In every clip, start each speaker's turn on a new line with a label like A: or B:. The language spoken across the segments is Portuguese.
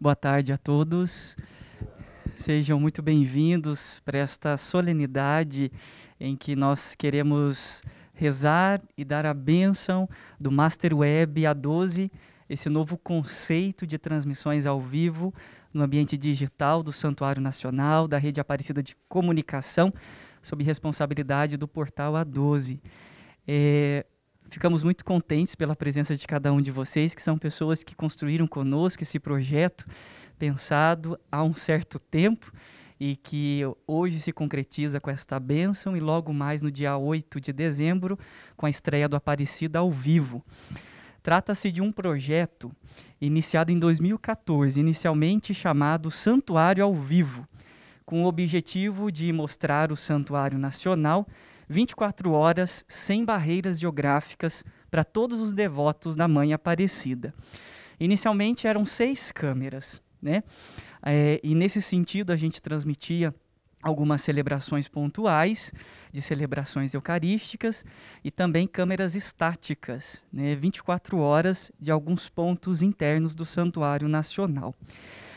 A: Boa tarde a todos. Sejam muito bem-vindos para esta solenidade em que nós queremos rezar e dar a bênção do Master Web A12, esse novo conceito de transmissões ao vivo no ambiente digital do Santuário Nacional, da Rede Aparecida de Comunicação, sob responsabilidade do portal A12. É, Ficamos muito contentes pela presença de cada um de vocês, que são pessoas que construíram conosco esse projeto pensado há um certo tempo e que hoje se concretiza com esta bênção e logo mais no dia 8 de dezembro com a estreia do Aparecida ao vivo. Trata-se de um projeto iniciado em 2014, inicialmente chamado Santuário ao Vivo, com o objetivo de mostrar o Santuário Nacional 24 horas sem barreiras geográficas para todos os devotos da Mãe Aparecida. Inicialmente eram seis câmeras, né? É, e nesse sentido a gente transmitia algumas celebrações pontuais de celebrações eucarísticas e também câmeras estáticas, né, 24 horas de alguns pontos internos do Santuário Nacional.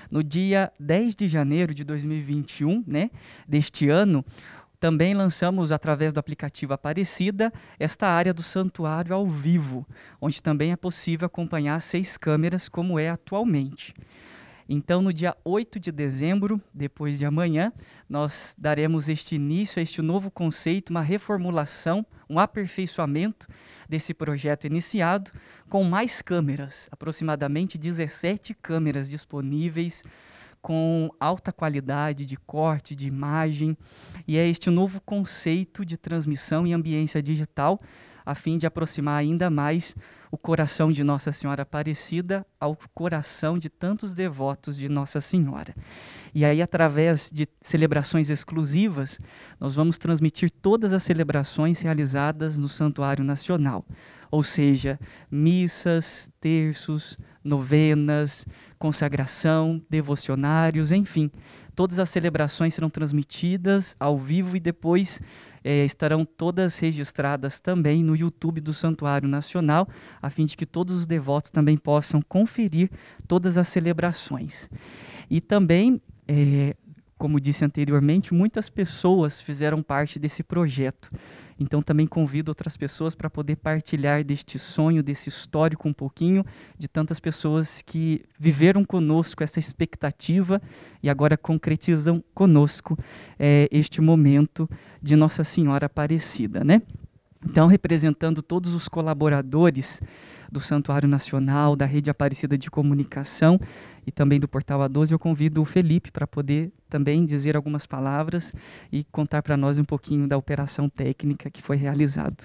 A: No dia 10 de janeiro de 2021, né, deste ano, também lançamos, através do aplicativo Aparecida, esta área do santuário ao vivo, onde também é possível acompanhar seis câmeras, como é atualmente. Então, no dia 8 de dezembro, depois de amanhã, nós daremos este início a este novo conceito, uma reformulação, um aperfeiçoamento desse projeto iniciado, com mais câmeras, aproximadamente 17 câmeras disponíveis com alta qualidade de corte, de imagem, e é este novo conceito de transmissão e ambiência digital a fim de aproximar ainda mais o coração de Nossa Senhora Aparecida ao coração de tantos devotos de Nossa Senhora. E aí, através de celebrações exclusivas, nós vamos transmitir todas as celebrações realizadas no Santuário Nacional, ou seja, missas, terços, novenas, consagração, devocionários, enfim. Todas as celebrações serão transmitidas ao vivo e depois é, estarão todas registradas também no YouTube do Santuário Nacional, a fim de que todos os devotos também possam conferir todas as celebrações. E também, é, como disse anteriormente, muitas pessoas fizeram parte desse projeto. Então também convido outras pessoas para poder partilhar deste sonho, desse histórico um pouquinho, de tantas pessoas que viveram conosco essa expectativa e agora concretizam conosco é, este momento de Nossa Senhora Aparecida, né? Então, representando todos os colaboradores do Santuário Nacional, da Rede Aparecida de Comunicação e também do Portal A12, eu convido o Felipe para poder também dizer algumas palavras e contar para nós um pouquinho da operação técnica que foi realizada.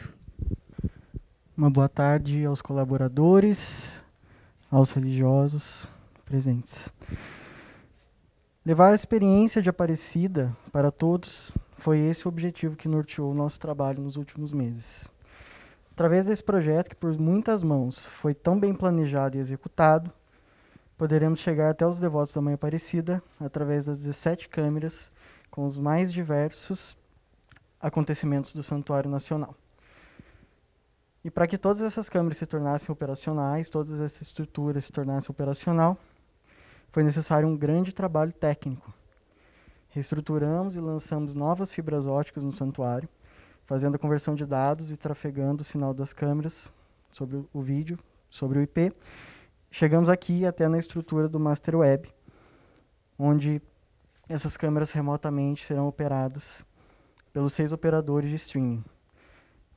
B: Uma boa tarde aos colaboradores, aos religiosos presentes. Levar a experiência de Aparecida para todos foi esse o objetivo que norteou o nosso trabalho nos últimos meses. Através desse projeto, que por muitas mãos foi tão bem planejado e executado, poderemos chegar até os devotos da Mãe Aparecida através das 17 câmeras com os mais diversos acontecimentos do Santuário Nacional. E para que todas essas câmeras se tornassem operacionais, todas essas estruturas se tornassem operacional, foi necessário um grande trabalho técnico Reestruturamos e lançamos novas fibras óticas no santuário, fazendo a conversão de dados e trafegando o sinal das câmeras sobre o vídeo, sobre o IP. Chegamos aqui até na estrutura do Master Web, onde essas câmeras remotamente serão operadas pelos seis operadores de streaming.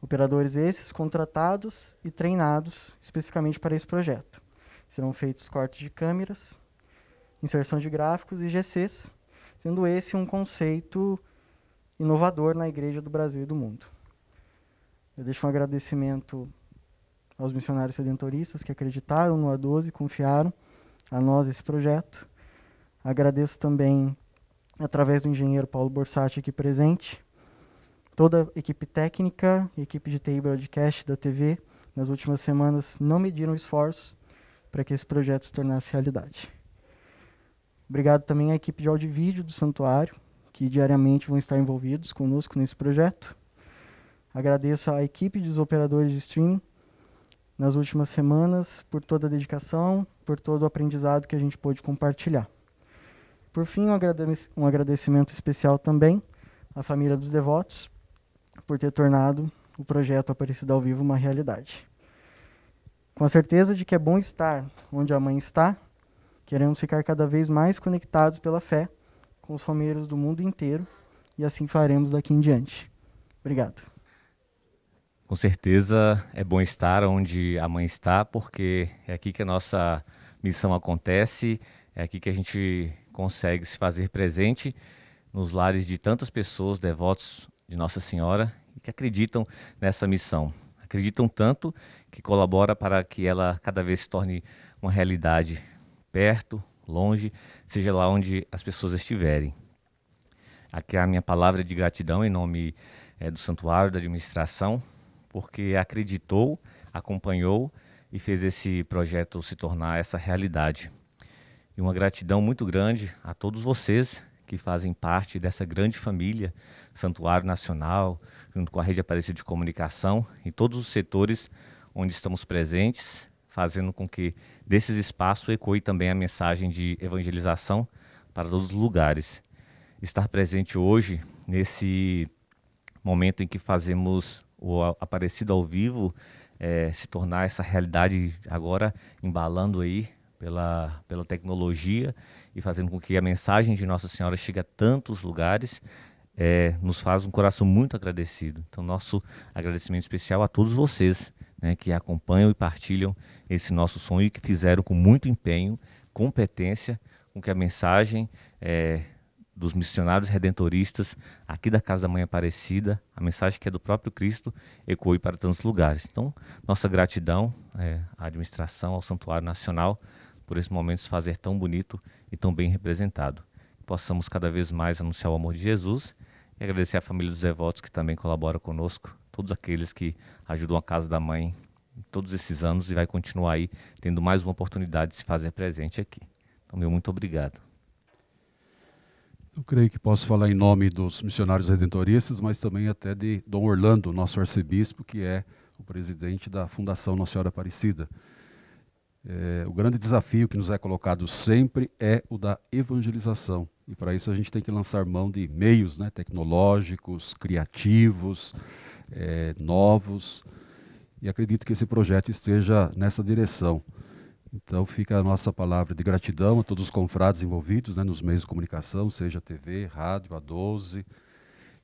B: Operadores esses contratados e treinados especificamente para esse projeto. Serão feitos cortes de câmeras, inserção de gráficos e GCs sendo esse um conceito inovador na igreja do Brasil e do mundo. Eu deixo um agradecimento aos missionários sedentoristas que acreditaram no A12, e confiaram a nós esse projeto. Agradeço também, através do engenheiro Paulo Borsatti aqui presente, toda a equipe técnica, equipe de TI Broadcast da TV, nas últimas semanas não mediram esforços para que esse projeto se tornasse realidade. Obrigado também à equipe de áudio e vídeo do Santuário, que diariamente vão estar envolvidos conosco nesse projeto. Agradeço à equipe dos operadores de streaming nas últimas semanas por toda a dedicação, por todo o aprendizado que a gente pôde compartilhar. Por fim, um agradecimento especial também à família dos devotos por ter tornado o projeto Aparecida ao Vivo uma realidade. Com a certeza de que é bom estar onde a mãe está, Queremos ficar cada vez mais conectados pela fé com os romeiros do mundo inteiro e assim faremos daqui em diante. Obrigado.
C: Com certeza é bom estar onde a mãe está, porque é aqui que a nossa missão acontece, é aqui que a gente consegue se fazer presente nos lares de tantas pessoas devotos de Nossa Senhora e que acreditam nessa missão. Acreditam tanto que colabora para que ela cada vez se torne uma realidade perto, longe, seja lá onde as pessoas estiverem. Aqui é a minha palavra de gratidão em nome é, do Santuário, da administração, porque acreditou, acompanhou e fez esse projeto se tornar essa realidade. E uma gratidão muito grande a todos vocês que fazem parte dessa grande família, Santuário Nacional, junto com a Rede Aparecida de Comunicação, em todos os setores onde estamos presentes, fazendo com que desses espaços ecoe também a mensagem de evangelização para todos os lugares. Estar presente hoje, nesse momento em que fazemos o Aparecido ao vivo, é, se tornar essa realidade agora, embalando aí pela, pela tecnologia e fazendo com que a mensagem de Nossa Senhora chegue a tantos lugares, é, nos faz um coração muito agradecido. Então, nosso agradecimento especial a todos vocês né, que acompanham e partilham esse nosso sonho e que fizeram com muito empenho, competência, com que a mensagem é, dos missionários redentoristas aqui da Casa da Mãe Aparecida, a mensagem que é do próprio Cristo, ecoe para tantos lugares. Então, nossa gratidão é, à administração, ao Santuário Nacional, por esse momento se fazer tão bonito e tão bem representado. Que possamos cada vez mais anunciar o amor de Jesus e agradecer à família dos devotos que também colabora conosco todos aqueles que ajudam a Casa da Mãe todos esses anos e vai continuar aí tendo mais uma oportunidade de se fazer presente aqui. Então, meu muito obrigado.
D: Eu creio que posso falar em nome dos missionários redentoristas, mas também até de Dom Orlando, nosso arcebispo, que é o presidente da Fundação Nossa Senhora Aparecida. É, o grande desafio que nos é colocado sempre é o da evangelização. E para isso a gente tem que lançar mão de meios né, tecnológicos, criativos, é, novos, e acredito que esse projeto esteja nessa direção. Então fica a nossa palavra de gratidão a todos os confrades envolvidos né, nos meios de comunicação, seja TV, rádio, A12,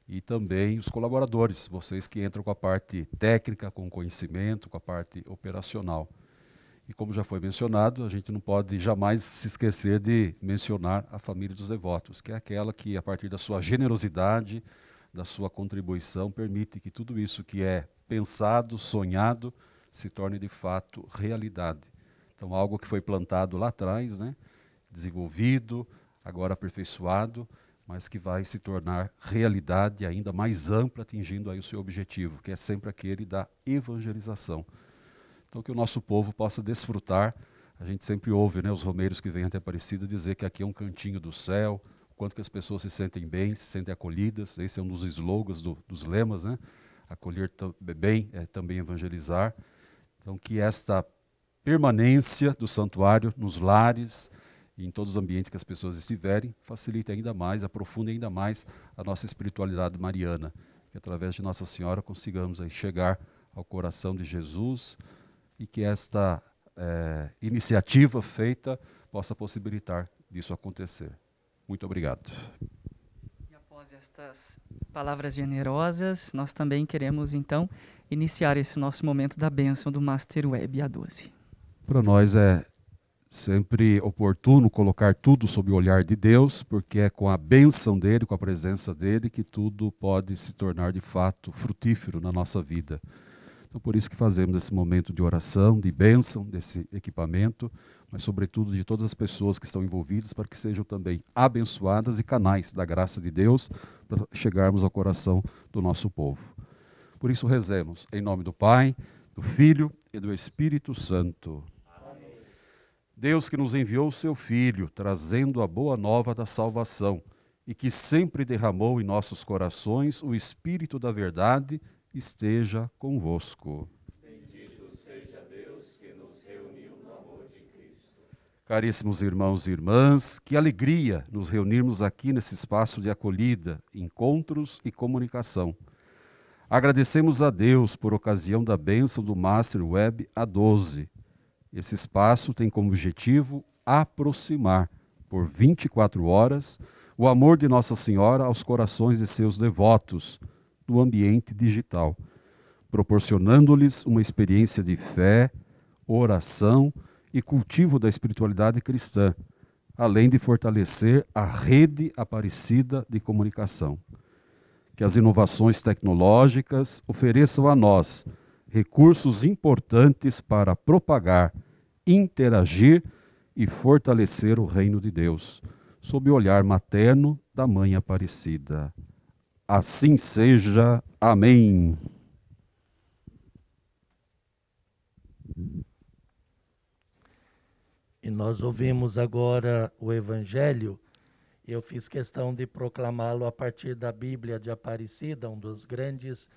D: e também os colaboradores, vocês que entram com a parte técnica, com o conhecimento, com a parte operacional. E como já foi mencionado, a gente não pode jamais se esquecer de mencionar a família dos devotos, que é aquela que, a partir da sua generosidade, da sua contribuição permite que tudo isso que é pensado, sonhado, se torne de fato realidade. Então, algo que foi plantado lá atrás, né, desenvolvido, agora aperfeiçoado, mas que vai se tornar realidade ainda mais ampla, atingindo aí o seu objetivo, que é sempre aquele da evangelização. Então, que o nosso povo possa desfrutar. A gente sempre ouve né, os romeiros que vêm até Aparecida dizer que aqui é um cantinho do céu, quanto que as pessoas se sentem bem, se sentem acolhidas. Esse é um dos slogans, do, dos lemas, né? Acolher bem é também evangelizar. Então, que esta permanência do santuário nos lares e em todos os ambientes que as pessoas estiverem facilite ainda mais, aprofunde ainda mais a nossa espiritualidade mariana. Que através de Nossa Senhora consigamos aí chegar ao coração de Jesus e que esta é, iniciativa feita possa possibilitar disso acontecer. Muito obrigado.
A: E após estas palavras generosas, nós também queremos então iniciar esse nosso momento da bênção do Master Web A12.
D: Para nós é sempre oportuno colocar tudo sob o olhar de Deus, porque é com a bênção dele, com a presença dele, que tudo pode se tornar de fato frutífero na nossa vida. Então, por isso que fazemos esse momento de oração, de bênção desse equipamento, mas, sobretudo, de todas as pessoas que estão envolvidas, para que sejam também abençoadas e canais da graça de Deus para chegarmos ao coração do nosso povo. Por isso, rezemos em nome do Pai, do Filho e do Espírito Santo. Deus que nos enviou o seu Filho, trazendo a boa nova da salvação, e que sempre derramou em nossos corações o Espírito da Verdade esteja convosco. Bendito seja Deus que nos reuniu no amor de Cristo. Caríssimos irmãos e irmãs, que alegria nos reunirmos aqui nesse espaço de acolhida, encontros e comunicação. Agradecemos a Deus por ocasião da bênção do Master Web A12. Esse espaço tem como objetivo aproximar, por 24 horas, o amor de Nossa Senhora aos corações de seus devotos do ambiente digital, proporcionando-lhes uma experiência de fé, oração e cultivo da espiritualidade cristã, além de fortalecer a rede aparecida de comunicação. Que as inovações tecnológicas ofereçam a nós recursos importantes para propagar, interagir e fortalecer o reino de Deus, sob o olhar materno da Mãe Aparecida. Assim seja. Amém.
E: E nós ouvimos agora o Evangelho, e eu fiz questão de proclamá-lo a partir da Bíblia de Aparecida, um dos grandes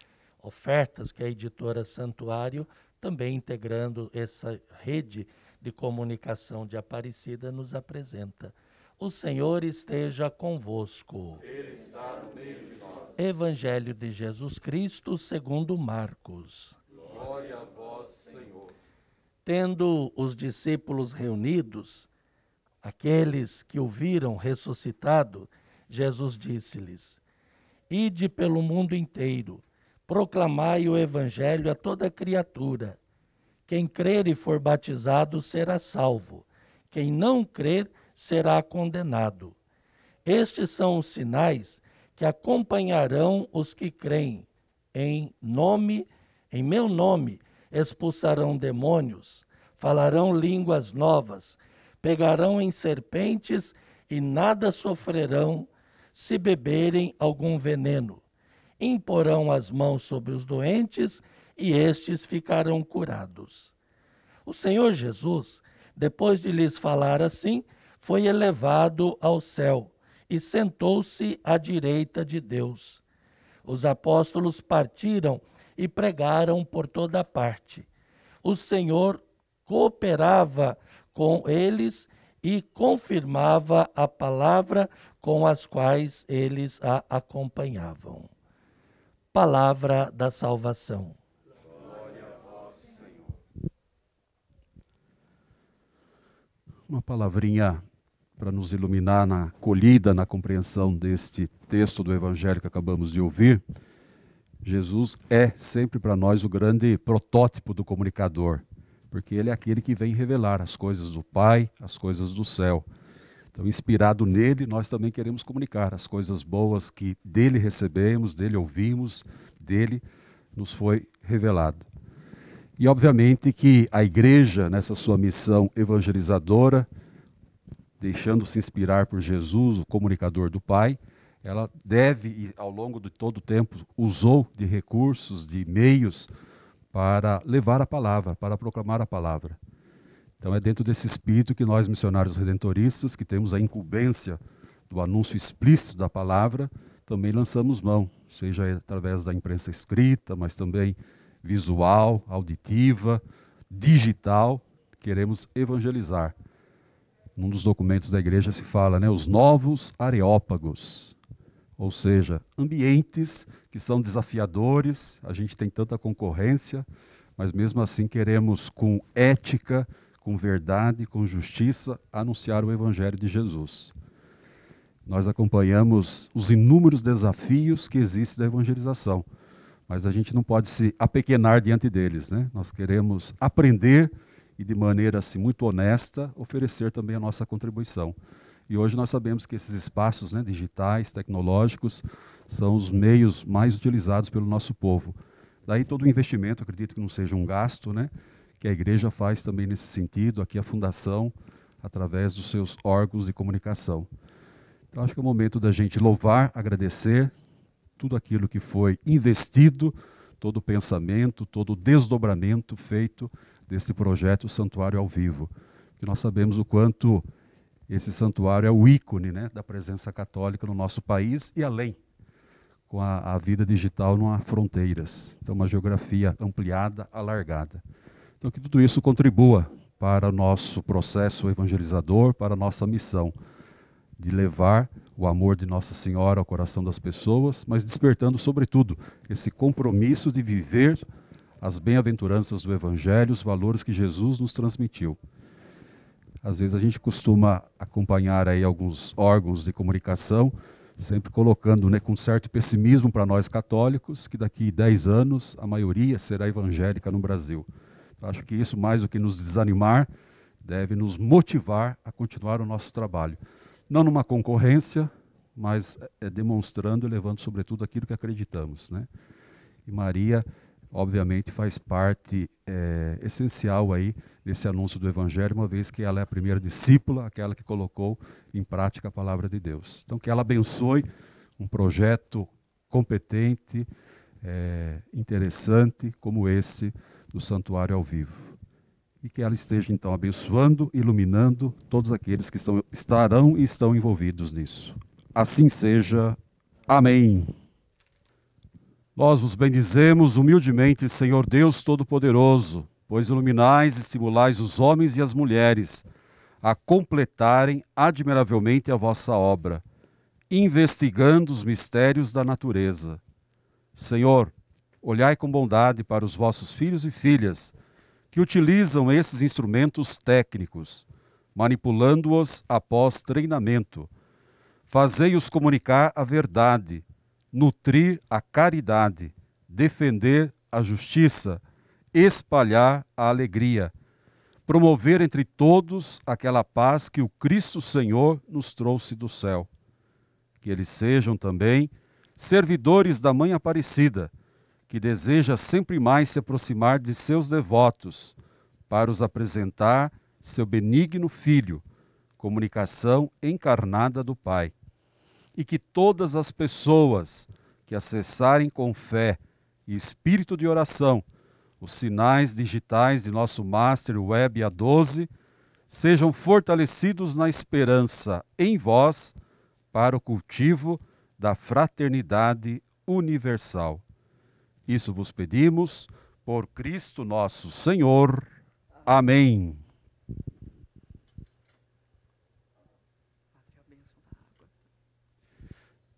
E: ofertas que a editora Santuário, também integrando essa rede de comunicação de Aparecida, nos apresenta. O Senhor esteja convosco. Ele está no meio de Evangelho de Jesus Cristo segundo Marcos.
D: Glória a vós, Senhor.
E: Tendo os discípulos reunidos, aqueles que o viram ressuscitado, Jesus disse-lhes: Ide pelo mundo inteiro, proclamai o evangelho a toda criatura. Quem crer e for batizado será salvo, quem não crer será condenado. Estes são os sinais que acompanharão os que creem. Em nome, em meu nome, expulsarão demônios, falarão línguas novas, pegarão em serpentes e nada sofrerão se beberem algum veneno. Imporão as mãos sobre os doentes e estes ficarão curados. O Senhor Jesus, depois de lhes falar assim, foi elevado ao céu e sentou-se à direita de Deus. Os apóstolos partiram e pregaram por toda parte. O Senhor cooperava com eles e confirmava a palavra com as quais eles a acompanhavam. Palavra da salvação. Glória a vós, Senhor.
D: Uma palavrinha para nos iluminar na colhida na compreensão deste texto do Evangelho que acabamos de ouvir, Jesus é sempre para nós o grande protótipo do comunicador, porque ele é aquele que vem revelar as coisas do Pai, as coisas do céu. Então, inspirado nele, nós também queremos comunicar as coisas boas que dele recebemos, dele ouvimos, dele nos foi revelado. E obviamente que a igreja, nessa sua missão evangelizadora, deixando-se inspirar por Jesus, o comunicador do Pai, ela deve, e ao longo de todo o tempo, usou de recursos, de meios para levar a palavra, para proclamar a palavra. Então é dentro desse espírito que nós, missionários redentoristas, que temos a incumbência do anúncio explícito da palavra, também lançamos mão, seja através da imprensa escrita, mas também visual, auditiva, digital, queremos evangelizar num dos documentos da igreja se fala, né, os novos areópagos, ou seja, ambientes que são desafiadores, a gente tem tanta concorrência, mas mesmo assim queremos, com ética, com verdade, com justiça, anunciar o Evangelho de Jesus. Nós acompanhamos os inúmeros desafios que existem da evangelização, mas a gente não pode se apequenar diante deles, né? Nós queremos aprender e de maneira assim, muito honesta oferecer também a nossa contribuição. E hoje nós sabemos que esses espaços né, digitais, tecnológicos, são os meios mais utilizados pelo nosso povo. Daí todo o investimento, acredito que não seja um gasto, né, que a igreja faz também nesse sentido, aqui a fundação, através dos seus órgãos de comunicação. Então acho que é o momento da gente louvar, agradecer tudo aquilo que foi investido, todo o pensamento, todo o desdobramento feito desse projeto Santuário ao Vivo, que nós sabemos o quanto esse santuário é o ícone né, da presença católica no nosso país e além, com a, a vida digital não há fronteiras, então uma geografia ampliada, alargada. Então que tudo isso contribua para o nosso processo evangelizador, para a nossa missão de levar o amor de Nossa Senhora ao coração das pessoas, mas despertando, sobretudo, esse compromisso de viver as bem-aventuranças do Evangelho, os valores que Jesus nos transmitiu. Às vezes a gente costuma acompanhar aí alguns órgãos de comunicação, sempre colocando né, com certo pessimismo para nós católicos, que daqui 10 anos a maioria será evangélica no Brasil. Então, acho que isso, mais do que nos desanimar, deve nos motivar a continuar o nosso trabalho. Não numa concorrência, mas é, é demonstrando e levando, sobretudo, aquilo que acreditamos. Né? E Maria obviamente faz parte é, essencial aí desse anúncio do Evangelho, uma vez que ela é a primeira discípula, aquela que colocou em prática a palavra de Deus. Então, que ela abençoe um projeto competente, é, interessante como esse do Santuário ao Vivo. E que ela esteja, então, abençoando, iluminando todos aqueles que estão, estarão e estão envolvidos nisso. Assim seja. Amém. Nós vos bendizemos humildemente, Senhor Deus Todo-Poderoso, pois iluminais e estimulais os homens e as mulheres a completarem admiravelmente a vossa obra, investigando os mistérios da natureza. Senhor, olhai com bondade para os vossos filhos e filhas que utilizam esses instrumentos técnicos, manipulando-os após treinamento. Fazei-os comunicar a verdade nutrir a caridade, defender a justiça, espalhar a alegria, promover entre todos aquela paz que o Cristo Senhor nos trouxe do céu. Que eles sejam também servidores da Mãe Aparecida, que deseja sempre mais se aproximar de seus devotos, para os apresentar seu benigno Filho, comunicação encarnada do Pai e que todas as pessoas que acessarem com fé e espírito de oração os sinais digitais de nosso Master Web A12 sejam fortalecidos na esperança em vós para o cultivo da fraternidade universal. Isso vos pedimos por Cristo nosso Senhor. Amém.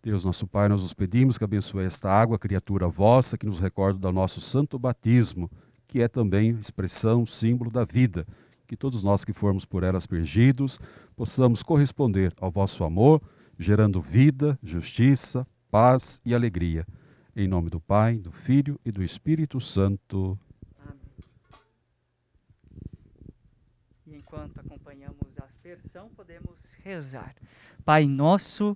D: Deus nosso Pai, nós os pedimos que abençoe esta água, criatura vossa, que nos recorda do nosso santo batismo, que é também expressão, símbolo da vida. Que todos nós que formos por ela perdidos possamos corresponder ao vosso amor, gerando vida, justiça, paz e alegria. Em nome do Pai, do Filho e do Espírito Santo. Amém.
A: E enquanto acompanhamos a aspersão, podemos rezar. Pai nosso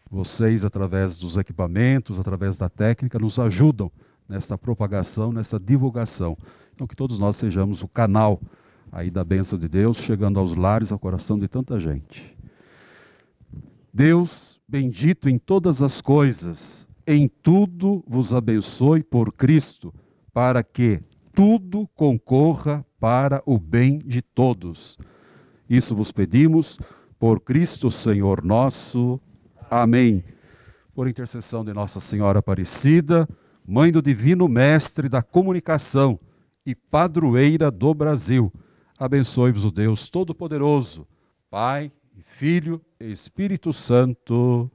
D: Vocês, através dos equipamentos, através da técnica, nos ajudam nessa propagação, nessa divulgação. Então, que todos nós sejamos o canal aí da bênção de Deus, chegando aos lares, ao coração de tanta gente. Deus, bendito em todas as coisas, em tudo vos abençoe por Cristo, para que tudo concorra para o bem de todos. Isso vos pedimos por Cristo Senhor nosso. Amém. Por intercessão de Nossa Senhora Aparecida, Mãe do Divino Mestre da Comunicação e Padroeira do Brasil, abençoe-vos o Deus Todo-Poderoso, Pai, Filho e Espírito Santo.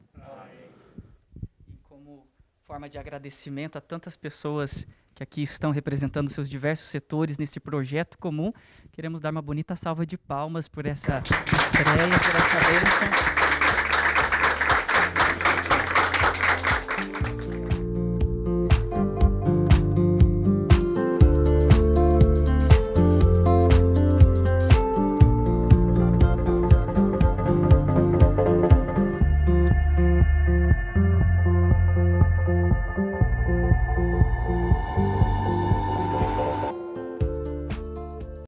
A: E como forma de agradecimento a tantas pessoas que aqui estão representando seus diversos setores nesse projeto comum, queremos dar uma bonita salva de palmas por essa estreia, por essa bênção.